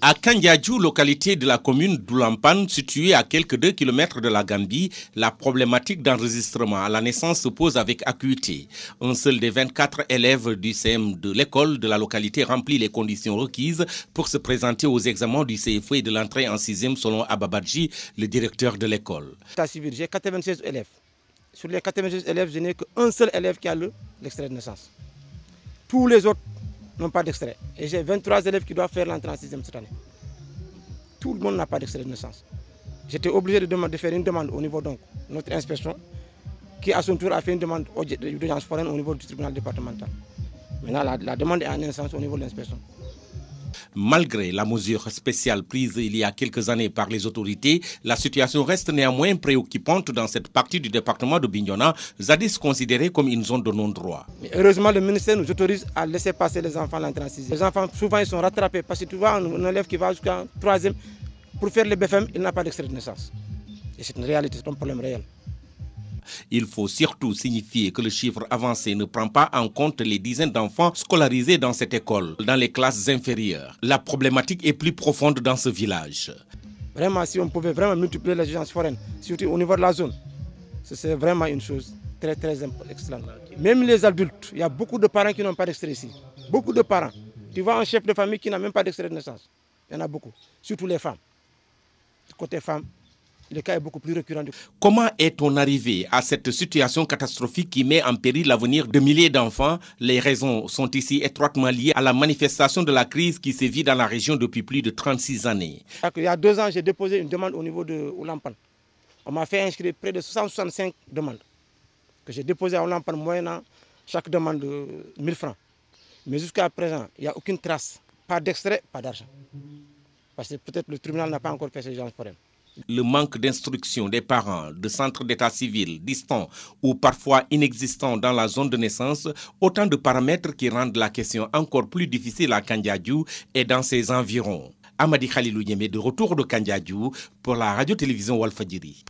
À Kandiadjou, localité de la commune Doulampane, située à quelques 2 km de la Gambie, la problématique d'enregistrement à la naissance se pose avec acuité. Un seul des 24 élèves du CM de l'école de la localité remplit les conditions requises pour se présenter aux examens du CFO et de l'entrée en 6e selon Ababadji, le directeur de l'école. J'ai 96 élèves. Sur les 96 élèves, je n'ai qu'un seul élève qui a l'extrait de naissance. Tous les autres n'ont pas d'extrait. Et j'ai 23 élèves qui doivent faire l'entrée en 6e cette année. Tout le monde n'a pas d'extrait de naissance. J'étais obligé de, faire une demande au niveau donc notre inspection, qui à son tour a fait une demande au niveau du tribunal départemental. Maintenant, la, demande est en naissance au niveau de l'inspection. Malgré la mesure spéciale prise il y a quelques années par les autorités, la situation reste néanmoins préoccupante dans cette partie du département de Bignona, zadis considérée comme une zone de non-droit. Heureusement, le ministère nous autorise à laisser passer les enfants l'entrée Les enfants, souvent, ils sont rattrapés parce que tu vois, un élève qui va jusqu'en troisième, pour faire les BFM, il n'a pas d'extrait de naissance. Et c'est une réalité, c'est un problème réel. Il faut surtout signifier que le chiffre avancé ne prend pas en compte les dizaines d'enfants scolarisés dans cette école, dans les classes inférieures. La problématique est plus profonde dans ce village. Vraiment, si on pouvait vraiment multiplier les agences foraines, surtout au niveau de la zone, ce serait vraiment une chose très, très excellente. Même les adultes, il y a beaucoup de parents qui n'ont pas d'extrait ici. Beaucoup de parents. Tu vois un chef de famille qui n'a même pas d'extrait de naissance. Il y en a beaucoup, surtout les femmes. Côté femmes, le cas est beaucoup plus récurrent. Comment est-on arrivé à cette situation catastrophique qui met en péril l'avenir de milliers d'enfants Les raisons sont ici étroitement liées à la manifestation de la crise qui sévit dans la région depuis plus de 36 années. Il y a deux ans, j'ai déposé une demande au niveau de Oulampan. On m'a fait inscrire près de 165 demandes que j'ai déposées à Oulampan moyennant chaque demande de 1000 francs. Mais jusqu'à présent, il n'y a aucune trace, pas d'extrait, pas d'argent. Parce que peut-être le tribunal n'a pas encore fait ses genre pour elle. Le manque d'instruction des parents, de centres d'état civil distants ou parfois inexistants dans la zone de naissance, autant de paramètres qui rendent la question encore plus difficile à Kandjadjou et dans ses environs. Amadi Khalilou Yemé de retour de Kandjadjou pour la radio-télévision Walfadjiri.